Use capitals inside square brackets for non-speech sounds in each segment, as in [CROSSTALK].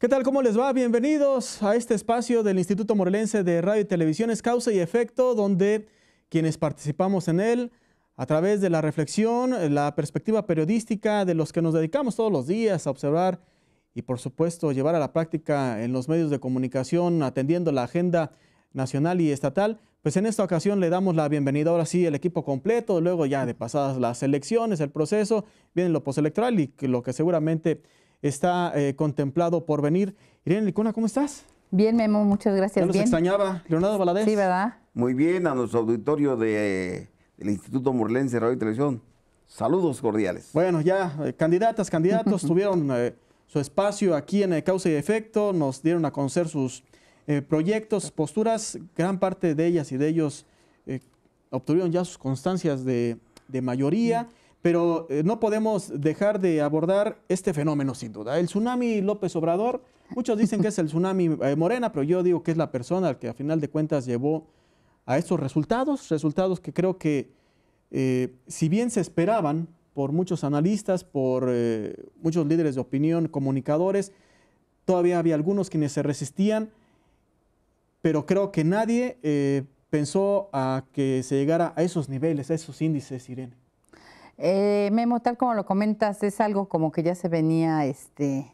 ¿Qué tal? ¿Cómo les va? Bienvenidos a este espacio del Instituto Morelense de Radio y Televisión es Causa y Efecto, donde quienes participamos en él, a través de la reflexión, la perspectiva periodística de los que nos dedicamos todos los días a observar y por supuesto llevar a la práctica en los medios de comunicación, atendiendo la agenda nacional y estatal, pues en esta ocasión le damos la bienvenida ahora sí el equipo completo, luego ya de pasadas las elecciones, el proceso, viene lo postelectoral y lo que seguramente está eh, contemplado por venir. Irene Licuna, ¿cómo estás? Bien, Memo, muchas gracias. los extrañaba, Leonardo Valadez. Sí, ¿verdad? Muy bien, a nuestro auditorio de, del Instituto Murlense Radio y Televisión. Saludos cordiales. Bueno, ya eh, candidatas, candidatos [LAUGHS] tuvieron eh, su espacio aquí en Causa y Efecto, nos dieron a conocer sus proyectos, posturas, gran parte de ellas y de ellos obtuvieron ya sus constancias de, mayoría pero eh, no podemos dejar de abordar este fenómeno sin duda. El tsunami López Obrador, muchos dicen que es el tsunami eh, Morena, pero yo digo que es la persona que a final de cuentas llevó a estos resultados, resultados que creo que eh, si bien se esperaban por muchos analistas, por muchos líderes de opinión, comunicadores, todavía había algunos quienes se resistían, pero creo que nadie pensó a que se llegara a esos niveles, a esos índices, Irene. Eh, Memo, tal como lo comentas, es algo como que ya se venía, este,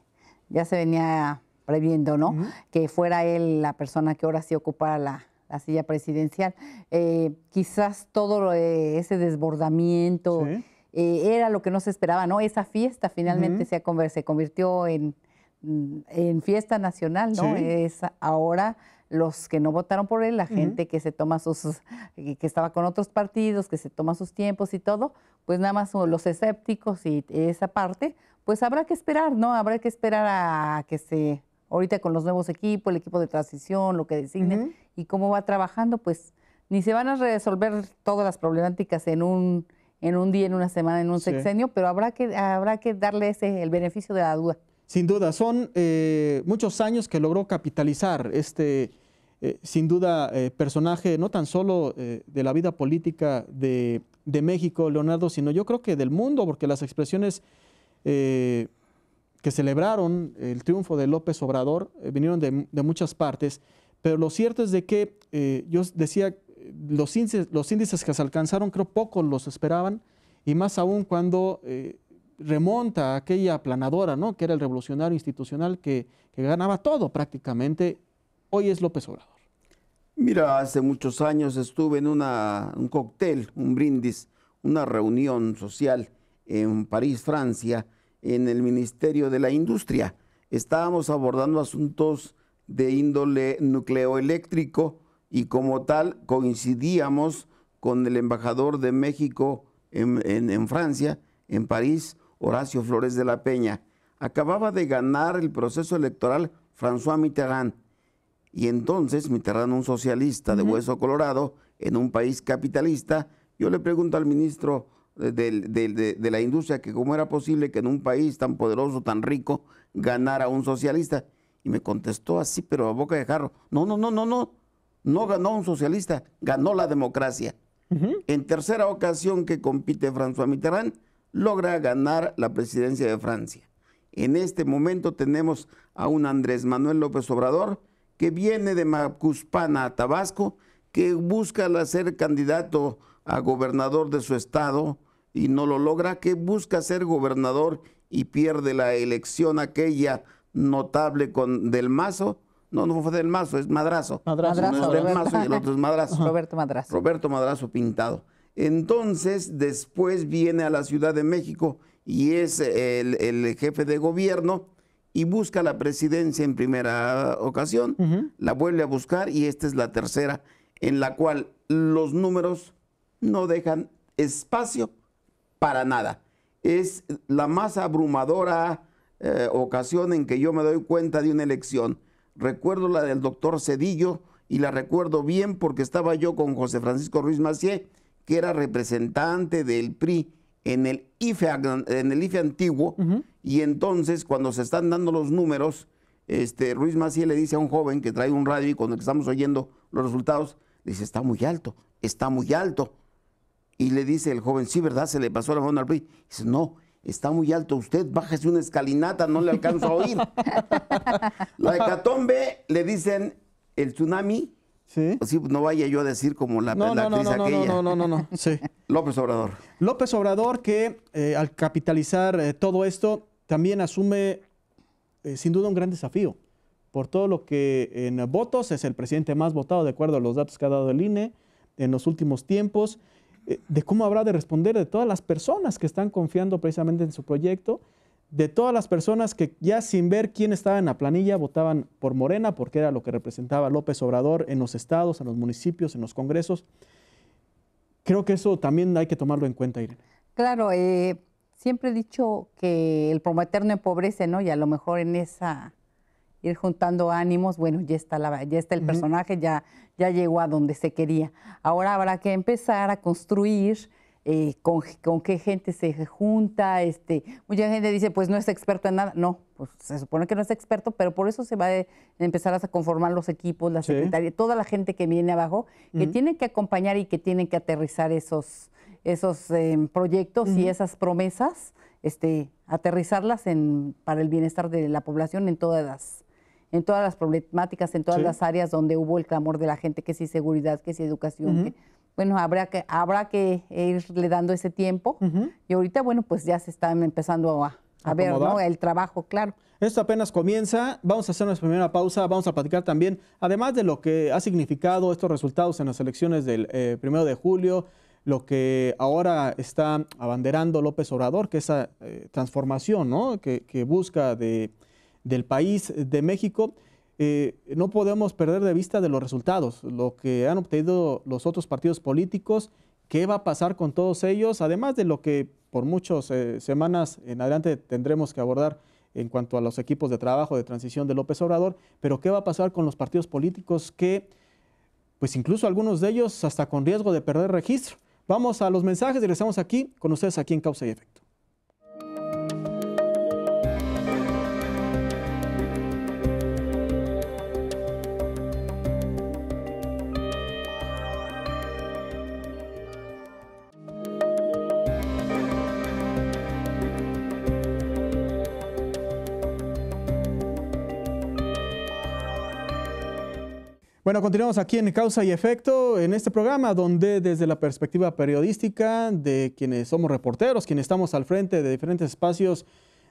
ya se venía previendo, ¿no? Que fuera él la persona que ahora sí ocupara la, silla presidencial. Eh, quizás todo eh, ese desbordamiento eh, era lo que no se esperaba, ¿no? Esa fiesta finalmente se, convirtió mm, en, fiesta nacional, ¿no? Es ahora los que no votaron por él, la gente que se toma sus, que estaba con otros partidos, que se toma sus tiempos y todo, pues nada más los escépticos y esa parte, pues habrá que esperar, ¿no? Habrá que esperar a que se, ahorita con los nuevos equipos, el equipo de transición, lo que designen y cómo va trabajando, pues ni se van a resolver todas las problemáticas en un, en un día, en una semana, en un sexenio, pero habrá que, habrá que darle ese, el beneficio de la duda. Sin duda, son eh, muchos años que logró capitalizar este, eh, sin duda, eh, personaje no tan solo de la vida política de de México, Leonardo, sino yo creo que del mundo, porque las expresiones eh, que celebraron el triunfo de López Obrador eh, vinieron de, muchas partes, pero lo cierto es de que eh, yo decía, los índices, los índices que se alcanzaron, creo pocos los esperaban, y más aún cuando remonta a aquella aplanadora, ¿no? que era el revolucionario institucional que ganaba todo prácticamente, hoy es López Obrador. Mira, hace muchos años estuve en una, un cóctel, un brindis, una reunión social en París, Francia, en el Ministerio de la Industria. Estábamos abordando asuntos de índole nucleoeléctrico y como tal coincidíamos con el embajador de México en, en Francia, en París, Horacio Flores de la Peña. Acababa de ganar el proceso electoral François Mitterrand y entonces, Mitterrand, un socialista de hueso colorado, en un país capitalista, yo le pregunto al ministro de, la industria que cómo era posible que en un país tan poderoso, tan rico, ganara un socialista. Y me contestó así, pero a boca de jarro. No, no, no, no, no. No ganó un socialista, ganó la democracia. En tercera ocasión que compite François Mitterrand, logra ganar la presidencia de Francia. En este momento tenemos a un Andrés Manuel López Obrador que viene de Macuspana a Tabasco, que busca ser candidato a gobernador de su estado y no lo logra, que busca ser gobernador y pierde la elección aquella notable con Del Mazo. No, no fue Del Mazo, es Madrazo. Madrazo. Madrazo. [LAUGHS] Roberto Madrazo. Roberto Madrazo pintado. Entonces, después viene a la Ciudad de México y es el jefe de gobierno y busca la presidencia en primera ocasión, la vuelve a buscar y esta es la tercera en la cual los números no dejan espacio para nada. Es la más abrumadora eh, ocasión en que yo me doy cuenta de una elección. Recuerdo la del doctor Cedillo y la recuerdo bien porque estaba yo con José Francisco Ruiz Macié, que era representante del PRI en el IFE, en el IFE antiguo, y entonces cuando se están dando los números, este, Ruiz Maciel le dice a un joven que trae un radio y cuando estamos oyendo los resultados, dice, está muy alto, está muy alto. Y le dice el joven, sí, ¿verdad? Se le pasó la mano al PRI. Dice, no, está muy alto usted, bájese una escalinata, no le alcanzo a oír. la [LAUGHS] hecatombe, le dicen el tsunami, pues sí. no vaya yo a decir como la, no, la no, actriz no, No, no, no, no, sí. [LAUGHS] López Obrador. López Obrador que eh, al capitalizar eh, todo esto también asume eh, sin duda un gran desafío. Por todo lo que en votos es el presidente más votado de acuerdo a los datos que ha dado el INE en los últimos tiempos, de cómo habrá de responder de todas las personas que están confiando precisamente en su proyecto de todas las personas que ya sin ver quién estaba en la planilla votaban por Morena, porque era lo que representaba López Obrador en los estados, en los municipios, en los congresos. Creo que eso también hay que tomarlo en cuenta, Irene. Claro, eh, siempre he dicho que el prometer no empobrece, ¿no? Y a lo mejor en esa ir juntando ánimos, bueno, ya está, la, ya está el personaje, ya, ya llegó a donde se quería. Ahora habrá que empezar a construir eh, con, con, qué gente se junta. Este, mucha gente dice, pues no es experto en nada. No, pues se supone que no es experto, pero por eso se va a eh, empezar a conformar los equipos, la secretaria, toda la gente que viene abajo, que tienen que acompañar y que tienen que aterrizar esos, esos em, proyectos y esas promesas, este, aterrizarlas en, para el bienestar de la población en todas las en todas las problemáticas, en todas las áreas donde hubo el clamor de la gente, que si seguridad, que si educación, que, bueno, habrá que, habrá que eh, irle dando ese tiempo. Y ahorita, bueno, pues ya se están empezando a, ver ¿no? el trabajo, claro. Esto apenas comienza, vamos a hacer nuestra primera pausa, vamos a platicar también, además de lo que ha significado estos resultados en las elecciones del eh, primero de julio, lo que ahora está abanderando López Obrador, que esa eh, transformación que, busca de, del país, de México. Eh, no podemos perder de vista de los resultados, lo que han obtenido los otros partidos políticos, qué va a pasar con todos ellos, además de lo que por muchas eh, semanas en adelante tendremos que abordar en cuanto a los equipos de trabajo de transición de López Obrador, pero qué va a pasar con los partidos políticos que, pues incluso algunos de ellos hasta con riesgo de perder registro. Vamos a los mensajes y regresamos aquí con ustedes aquí en Causa y Efecto. Bueno, continuamos aquí en Causa y Efecto, en este programa donde desde la perspectiva periodística de quienes somos reporteros, quienes estamos al frente de diferentes espacios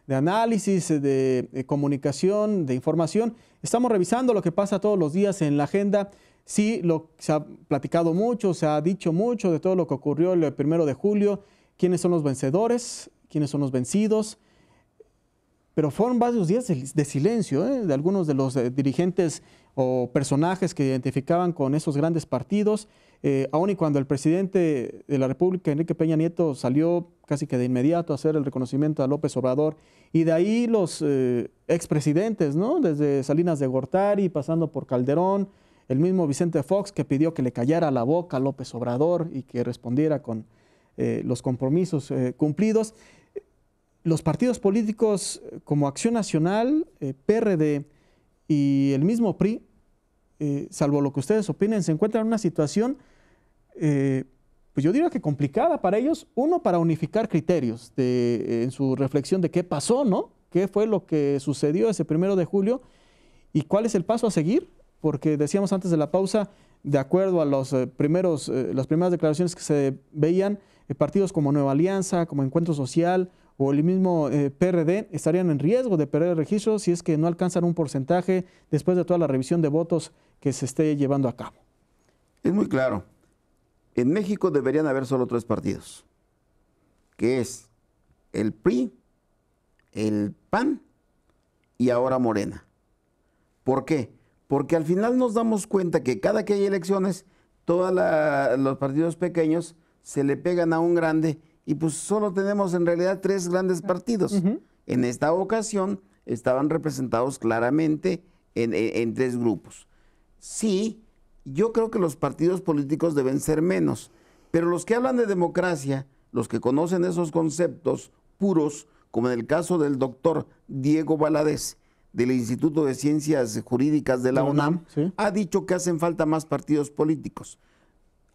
de análisis, de, comunicación, de información, estamos revisando lo que pasa todos los días en la agenda. Sí, lo, se ha platicado mucho, se ha dicho mucho de todo lo que ocurrió el primero de julio, quiénes son los vencedores, quiénes son los vencidos, pero fueron varios días de, silencio ¿eh? de algunos de los eh, dirigentes o personajes que identificaban con esos grandes partidos, eh, aun y cuando el presidente de la República, Enrique Peña Nieto, salió casi que de inmediato a hacer el reconocimiento a López Obrador, y de ahí los eh, expresidentes, ¿no? Desde Salinas de Gortari, pasando por Calderón, el mismo Vicente Fox que pidió que le callara la boca a López Obrador y que respondiera con eh, los compromisos cumplidos. Los partidos políticos como Acción Nacional, PRD, y el mismo PRI, eh, salvo lo que ustedes opinen, se encuentra en una situación, eh, pues yo diría que complicada para ellos, uno para unificar criterios en su reflexión de qué pasó, ¿no? ¿Qué fue lo que sucedió ese primero de julio y cuál es el paso a seguir? Porque decíamos antes de la pausa, de acuerdo a los, eh, primeros, las primeras declaraciones que se veían, partidos como Nueva Alianza, como Encuentro Social, o el mismo eh, PRD estarían en riesgo de perder el registro si es que no alcanzan un porcentaje después de toda la revisión de votos que se esté llevando a cabo. Es muy claro. En México deberían haber solo tres partidos, que es el PRI, el PAN y ahora Morena. ¿Por qué? Porque al final nos damos cuenta que cada que hay elecciones, todos los partidos pequeños se le pegan a un grande y pues solo tenemos en realidad tres grandes partidos. En esta ocasión estaban representados claramente en, tres grupos. Sí, yo creo que los partidos políticos deben ser menos, pero los que hablan de democracia, los que conocen esos conceptos puros, como en el caso del doctor Diego Valadez del Instituto de Ciencias Jurídicas de la UNAM, ha dicho que hacen falta más partidos políticos.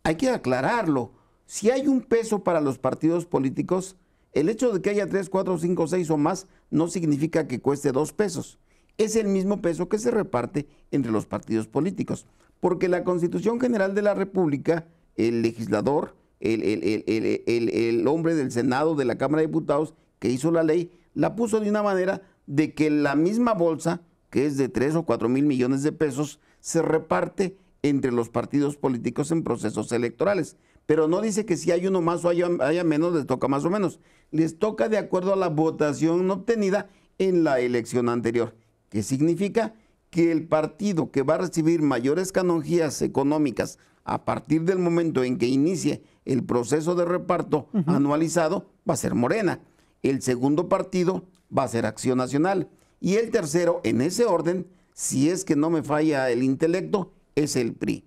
Hay que aclararlo si hay un peso para los partidos políticos, el hecho de que haya tres, cuatro, cinco, seis o más no significa que cueste dos pesos. Es el mismo peso que se reparte entre los partidos políticos. Porque la Constitución General de la República, el legislador, el, hombre del Senado, de la Cámara de Diputados, que hizo la ley, la puso de una manera de que la misma bolsa, que es de tres o cuatro mil millones de pesos, se reparte entre los partidos políticos en procesos electorales pero no dice que si hay uno más o haya, menos, les toca más o menos. Les toca de acuerdo a la votación obtenida en la elección anterior, que significa que el partido que va a recibir mayores canonjías económicas a partir del momento en que inicie el proceso de reparto anualizado va a ser Morena. El segundo partido va a ser Acción Nacional. Y el tercero, en ese orden, si es que no me falla el intelecto, es el PRI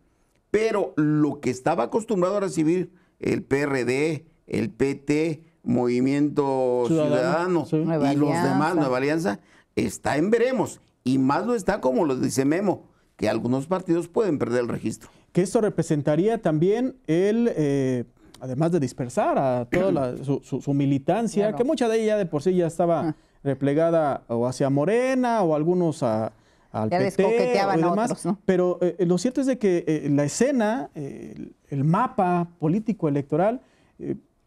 pero lo que estaba acostumbrado a recibir el PRD, el PT, Movimiento Ciudadano, y los demás, Nueva Alianza, está en veremos. Y más lo está como lo dice Memo, que algunos partidos pueden perder el registro. Que esto representaría también el... Eh, además de dispersar a toda [CLEARS THROAT] su, militancia, que mucha de ella de por sí ya estaba ah. replegada o hacia Morena o algunos a, al ya PT Pero eh, lo cierto es de que eh, la escena, eh, el mapa político electoral,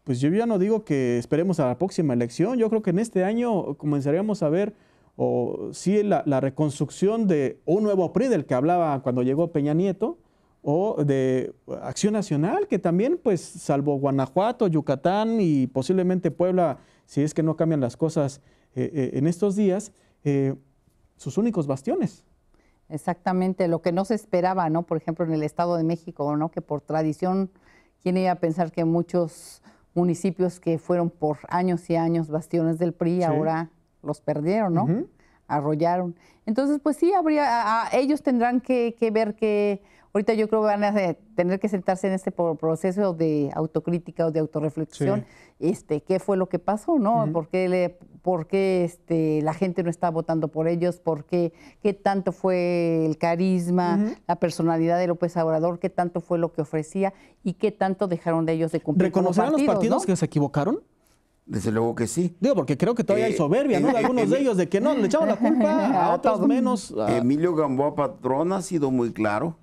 pues yo ya no digo que esperemos a la próxima elección. Yo creo que en este año comenzaríamos a ver o sí la, la, reconstrucción de un nuevo PRI del que hablaba cuando llegó Peña Nieto o de Acción Nacional que también pues salvo Guanajuato, Yucatán y posiblemente Puebla si es que no cambian las cosas en estos días sus únicos bastiones. Exactamente, lo que no se esperaba, ¿no? Por ejemplo, en el Estado de México, ¿no? Que por tradición, ¿quién iba a pensar que muchos municipios que fueron por años y años bastiones del PRI ahora los perdieron, ¿no? Arrollaron. Entonces, pues sí, habría, ellos tendrán que ver que Ahorita yo creo que van a tener que sentarse en este proceso de autocrítica o de autorreflexión, este, qué fue lo que pasó, ¿no? ¿Por qué, le, por qué este, la gente no está votando por ellos? ¿Por qué, qué tanto fue el carisma, la personalidad de López Obrador? ¿Qué tanto fue lo que ofrecía? ¿Y qué tanto dejaron de ellos de cumplir? Reconocerán los partidos que se equivocaron? Desde luego que sí. Digo, porque creo que todavía hay eh, soberbia, ¿no? Eh, algunos de ellos, de que no, le echamos la culpa a [LAUGHS] otros menos. Emilio Gamboa Patrón ha sido muy claro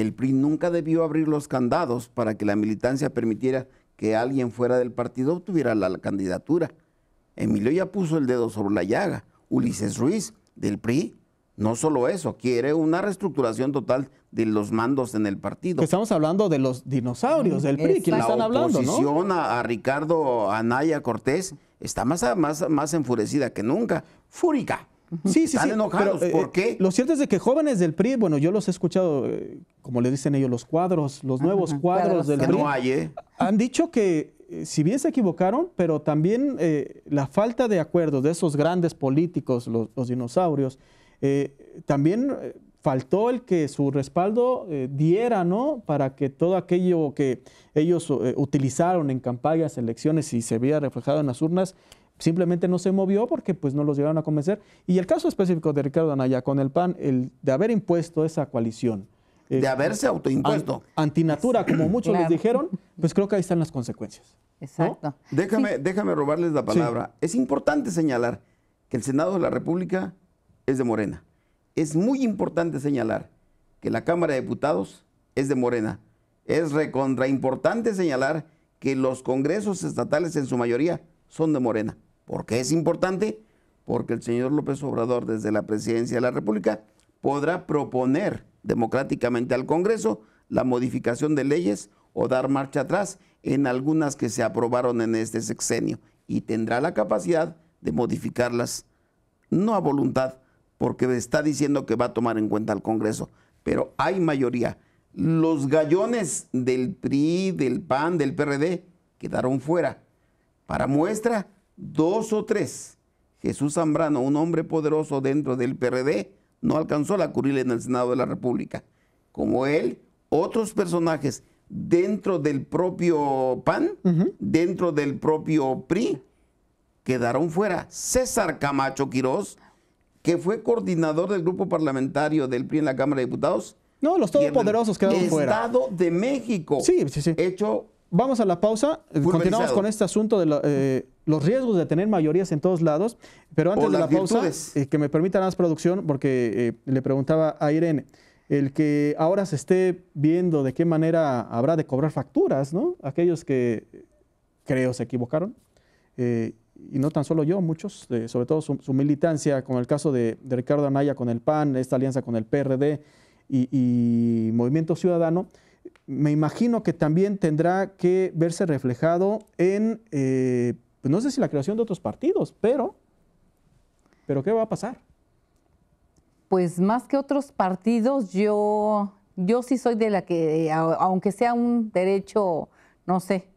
el PRI nunca debió abrir los candados para que la militancia permitiera que alguien fuera del partido obtuviera la, candidatura. Emilio ya puso el dedo sobre la llaga. Ulises Ruiz, del PRI, no solo eso, quiere una reestructuración total de los mandos en el partido. Estamos hablando de los dinosaurios del PRI, que están hablando, La oposición a, a, Ricardo Anaya Cortés está más, más enfurecida que nunca. Fúrica. Sí, sí, sí. Eh, eh, lo cierto es de que jóvenes del PRI, bueno, yo los he escuchado, eh, como le dicen ellos, los cuadros, los nuevos cuadros, del PRI. Han dicho que si bien se equivocaron, pero también la falta de acuerdo de esos grandes políticos, los, dinosaurios, también faltó el que su respaldo diera, ¿no? Para que todo aquello que ellos utilizaron en campañas, elecciones y se viera reflejado en las urnas, simplemente no se movió porque pues no los llegaron a convencer. Y el caso específico de Ricardo Anaya con el PAN, el de haber impuesto esa coalición. de este, haberse autoimpuesto. antinatura, como [CLEARS THROAT] muchos les dijeron, pues creo que ahí están las consecuencias. Exacto. Déjame, déjame robarles la palabra. Es importante señalar que el Senado de la República es de Morena. Es muy importante señalar que la Cámara de Diputados es de Morena. Es recontraimportante señalar que los congresos estatales en su mayoría son de Morena. ¿Por qué es importante? Porque el señor López Obrador desde la presidencia de la República podrá proponer democráticamente al Congreso la modificación de leyes o dar marcha atrás en algunas que se aprobaron en este sexenio y tendrá la capacidad de modificarlas, no a voluntad, porque está diciendo que va a tomar en cuenta al Congreso, pero hay mayoría. Los gallones del PRI, del PAN, del PRD quedaron fuera. Para muestra, dos o tres, Jesús Zambrano, un hombre poderoso dentro del PRD, no alcanzó la CURIL en el Senado de la República. Como él, otros personajes dentro del propio PAN, dentro del propio PRI, quedaron fuera. César Camacho Quirós, que fue coordinador del grupo parlamentario del PRI en la Cámara de Diputados. No, los poderosos quedaron fuera. Estado de México. Sí, sí, sí. Hecho Vamos a la pausa. Eh, continuamos con este asunto de eh, los riesgos de tener mayorías en todos lados. Pero antes de la pausa, eh, que me permita más producción, porque le preguntaba a Irene, el que ahora se esté viendo de qué manera habrá de cobrar facturas, ¿no? Aquellos que creo se equivocaron. y no tan solo yo, muchos, sobre todo su, militancia, con el caso de, Ricardo Anaya con el PAN, esta alianza con el PRD y Movimiento Ciudadano me imagino que también tendrá que verse reflejado en, eh, pues no sé si la creación de otros partidos, pero, pero ¿qué va a pasar? Pues más que otros partidos, yo, yo sí soy de la que, eh, aunque sea un derecho, no sé,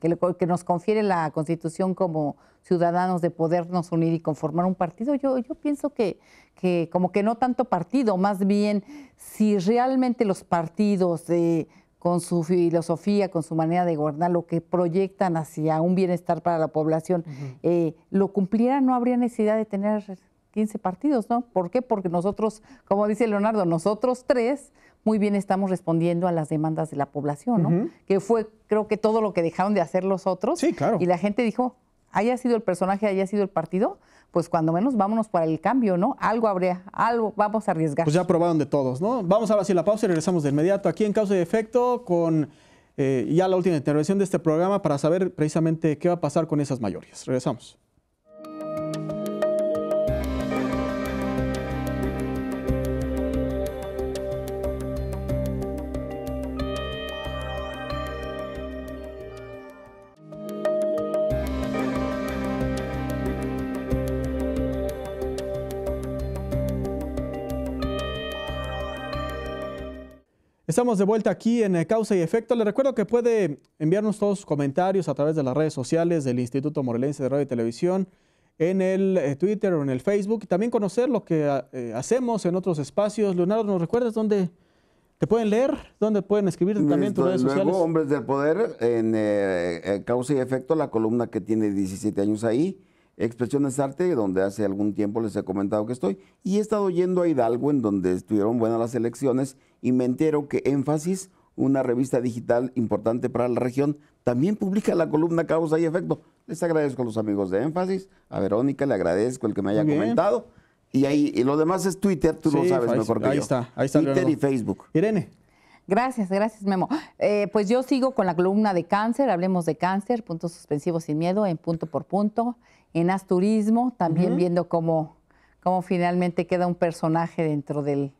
que, nos confiere la Constitución como ciudadanos de podernos unir y conformar un partido, yo, yo pienso que, que como que no tanto partido, más bien si realmente los partidos de eh, con su filosofía, con su manera de gobernar, lo que proyectan hacia un bienestar para la población, eh, lo cumplieran, no habría necesidad de tener 15 partidos, ¿no? ¿Por qué? Porque nosotros, como dice Leonardo, nosotros tres muy bien estamos respondiendo a las demandas de la población, ¿no? Que fue, creo que todo lo que dejaron de hacer los otros. Sí, claro. Y la gente dijo, haya sido el personaje, haya sido el partido, pues cuando menos vámonos para el cambio, ¿no? Algo habría, algo vamos a arriesgar. Pues ya probaron de todos, ¿no? Vamos ahora sí la pausa y regresamos de inmediato aquí en Causa y Efecto con eh, ya la última intervención de este programa para saber precisamente qué va a pasar con esas mayorías. Regresamos. Estamos de vuelta aquí en eh, Causa y Efecto. Le recuerdo que puede enviarnos todos sus comentarios a través de las redes sociales del Instituto Morelense de Radio y Televisión, en el eh, Twitter o en el Facebook, y también conocer lo que ah, eh, hacemos en otros espacios. Leonardo, ¿nos recuerdas dónde te pueden leer? ¿Dónde pueden escribir pues, también tus pues, redes sociales? Luego, Hombres del Poder, en Causa y Efecto, la columna que tiene 17 años ahí Expresiones Arte, donde hace algún tiempo les he comentado que estoy, y he estado yendo a Hidalgo, en donde estuvieron buenas las elecciones, y me entero que Énfasis, una revista digital importante para la región, también publica la columna Causa y Efecto. Les agradezco a los amigos de Énfasis, a Verónica le agradezco el que me haya comentado, y ahí y lo demás es Twitter, tú lo sabes mejor que ahí Está, ahí está, Twitter y Facebook. Irene. Gracias, gracias, Memo. Eh, pues yo sigo con la columna de cáncer, hablemos de cáncer, puntos suspensivos sin miedo, en punto por punto en Asturismo, también viendo cómo, cómo finalmente queda un personaje dentro del,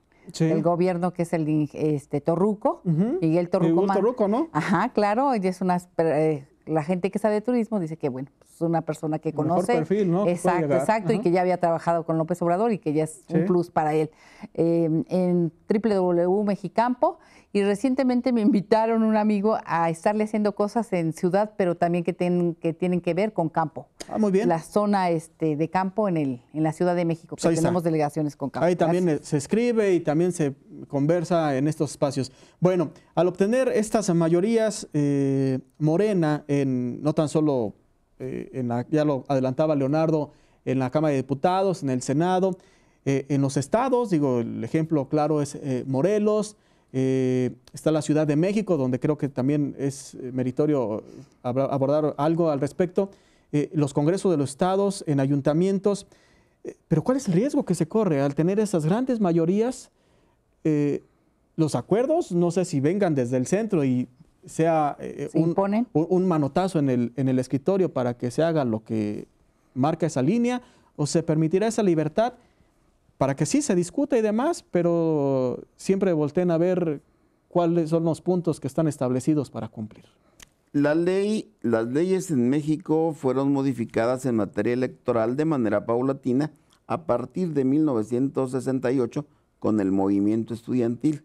gobierno que es el este Torruco, y el Miguel Torruco. Miguel Torruco, ¿no? Ajá, claro, y es una eh, la gente que sabe de turismo dice que bueno, una persona que conoce. Mejor perfil, ¿no? Exacto, exacto, y que ya había trabajado con López Obrador y que ya es un plus para él. Em, en WWU Mexicampo y recientemente me invitaron un amigo a estarle haciendo cosas en ciudad, pero también que, que tienen que ver con campo. Ah, muy bien. La zona este, de campo en, el, en la Ciudad de México, pues que tenemos delegaciones con campo. Ahí también se escribe y también se conversa en estos espacios. Bueno, al obtener estas mayorías, eh, Morena, no tan solo eh, ya lo adelantaba Leonardo, en la Cámara de Diputados, en el Senado, eh, en los estados, digo, el ejemplo claro es eh, Morelos, está la Ciudad de México, donde creo que también es meritorio abordar algo al respecto, los congresos de los estados, en ayuntamientos, pero ¿cuál es el riesgo que se corre al tener esas grandes mayorías? los acuerdos, no sé si vengan desde el centro y sea eh, eh, un, manotazo en el, en el escritorio para que se haga lo que marca esa línea o se permitirá esa libertad para que sí se discuta y demás, pero siempre volteen a ver cuáles son los puntos que están establecidos para cumplir. La ley, las leyes en México fueron modificadas en materia electoral de manera paulatina a partir de 1968 con el movimiento estudiantil.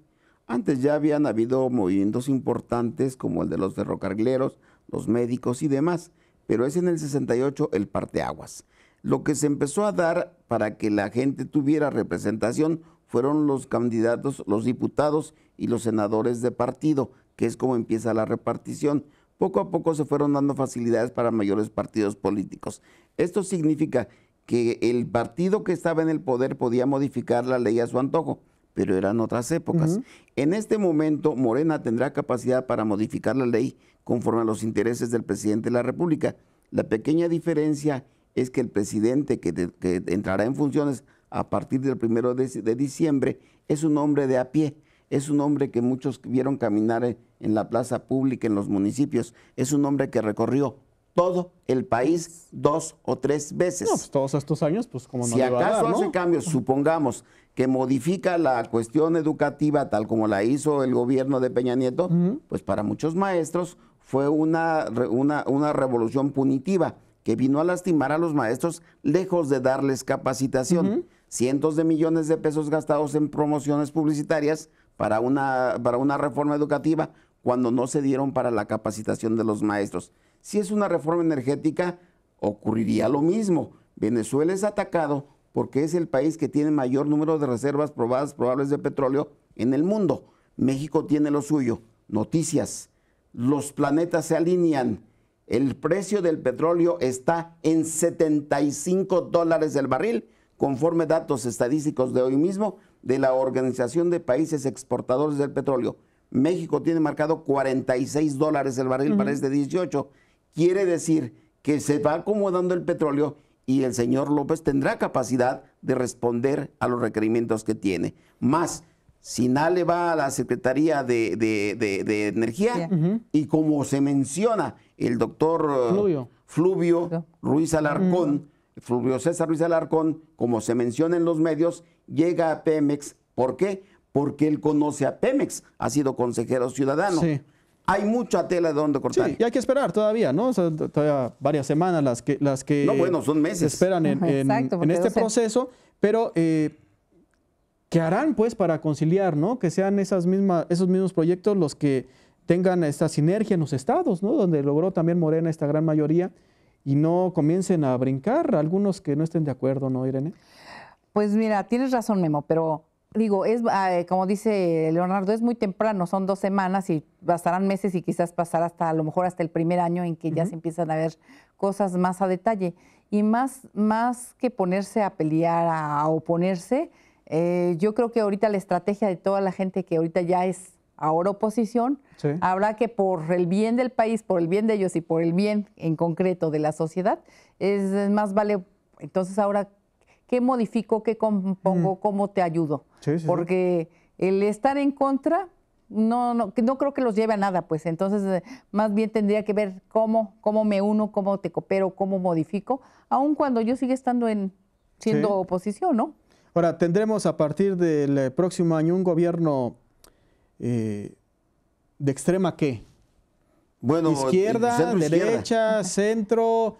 Antes ya habían habido movimientos importantes como el de los ferrocarrileros, los médicos y demás, pero es en el 68 el parteaguas. Lo que se empezó a dar para que la gente tuviera representación fueron los candidatos, los diputados y los senadores de partido, que es como empieza la repartición. Poco a poco se fueron dando facilidades para mayores partidos políticos. Esto significa que el partido que estaba en el poder podía modificar la ley a su antojo pero eran otras épocas. En este momento, Morena tendrá capacidad para modificar la ley conforme a los intereses del presidente de la República. La pequeña diferencia es que el presidente que, entrará en funciones a partir del primero de, diciembre es un hombre de a pie, es un hombre que muchos vieron caminar en, la plaza pública, en los municipios, es un hombre que recorrió todo el país dos o tres veces. No, pues, todos estos años, pues como no Si acaso a hace cambios, supongamos, que modifica la cuestión educativa tal como la hizo el gobierno de Peña Nieto, pues para muchos maestros fue una, una, revolución punitiva que vino a lastimar a los maestros lejos de darles capacitación. Cientos de millones de pesos gastados en promociones publicitarias para una, para una reforma educativa cuando no se dieron para la capacitación de los maestros. Si es una reforma energética, ocurriría lo mismo. Venezuela es atacado porque es el país que tiene mayor número de reservas probadas probables de petróleo en el mundo. México tiene lo suyo. Noticias. Los planetas se alinean. El precio del petróleo está en 75 dólares el barril, conforme datos estadísticos de hoy mismo de la Organización de Países Exportadores del Petróleo. México tiene marcado 46 dólares el barril para este 18. Quiere decir que se va acomodando el petróleo y el señor López tendrá capacidad de responder a los requerimientos que tiene. Más, le va a la Secretaría de, Energía y como se menciona el doctor eh, Fluvio, Ruiz Alarcón, Fluvio César Ruiz Alarcón, como se menciona en los medios, llega a Pemex. ¿Por qué? Porque él conoce a Pemex, ha sido consejero ciudadano. Sí hay mucha tela de donde cortar. y hay que esperar todavía, ¿no? O sea, todavía varias semanas las que, las que no, bueno, son meses. esperan en, este proceso, pero eh, ¿qué harán pues para conciliar, ¿no? Que sean esas mismas, esos mismos proyectos los que tengan esta sinergia en los estados, ¿no? Donde logró también Morena esta gran mayoría y no comiencen a brincar algunos que no estén de acuerdo, ¿no, Irene? Pues mira, tienes razón, Memo, pero digo, es eh, como dice Leonardo, es muy temprano, son dos semanas y bastarán meses y quizás pasar hasta a lo mejor hasta el primer año en que ya se empiezan a ver cosas más a detalle. Y más, más que ponerse a pelear, a, oponerse, eh, yo creo que ahorita la estrategia de toda la gente que ahorita ya es ahora oposición, habrá que por el bien del país, por el bien de ellos y por el bien en concreto de la sociedad, es más vale entonces ahora qué modifico, qué compongo, mm. cómo te ayudo. Porque el estar en contra no, no, creo que los lleve a nada, pues. Entonces, eh, más bien tendría que ver cómo, cómo me uno, cómo te coopero, cómo modifico, aun cuando yo siga estando en siendo oposición, ¿no? Ahora, tendremos a partir del eh, próximo año un gobierno eh, de extrema qué? Bueno, izquierda, derecha, izquierda. centro.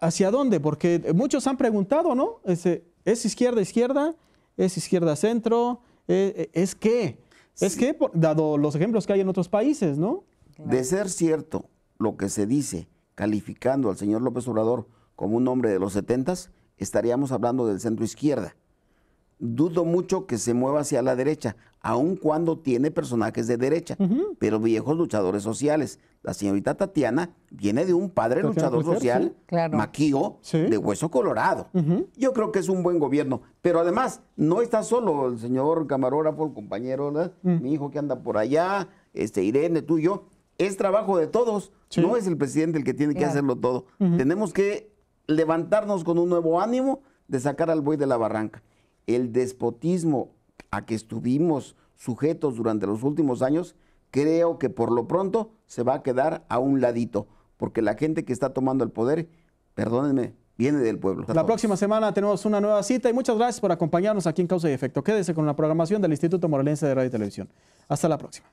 ¿Hacia dónde? Porque muchos han preguntado, ¿no? ¿Es, es izquierda, izquierda? ¿Es izquierda, centro? Eh, eh, ¿Es, qué? Es qué? dado los ejemplos que hay en otros países, ¿no? De ser cierto lo que se dice, calificando al señor López Obrador como un hombre de los setentas, estaríamos hablando del centro izquierda. Dudo mucho que se mueva hacia la derecha, aun cuando tiene personajes de derecha, pero viejos luchadores sociales. La señorita Tatiana viene de un padre luchador social, maquío, de hueso colorado. Yo creo que es un buen gobierno, pero además no está solo el señor camarógrafo, el compañero, mm. mi hijo que anda por allá, este Irene, tú y yo. Es trabajo de todos, no es el presidente el que tiene que hacerlo todo. Tenemos que levantarnos con un nuevo ánimo de sacar al buey de la barranca. El despotismo a que estuvimos sujetos durante los últimos años, creo que por lo pronto se va a quedar a un ladito, porque la gente que está tomando el poder, perdónenme, viene del pueblo. La próxima semana tenemos una nueva cita y muchas gracias por acompañarnos aquí en Causa y Efecto. Quédese con la programación del Instituto moralense de Radio y Televisión. Hasta la próxima.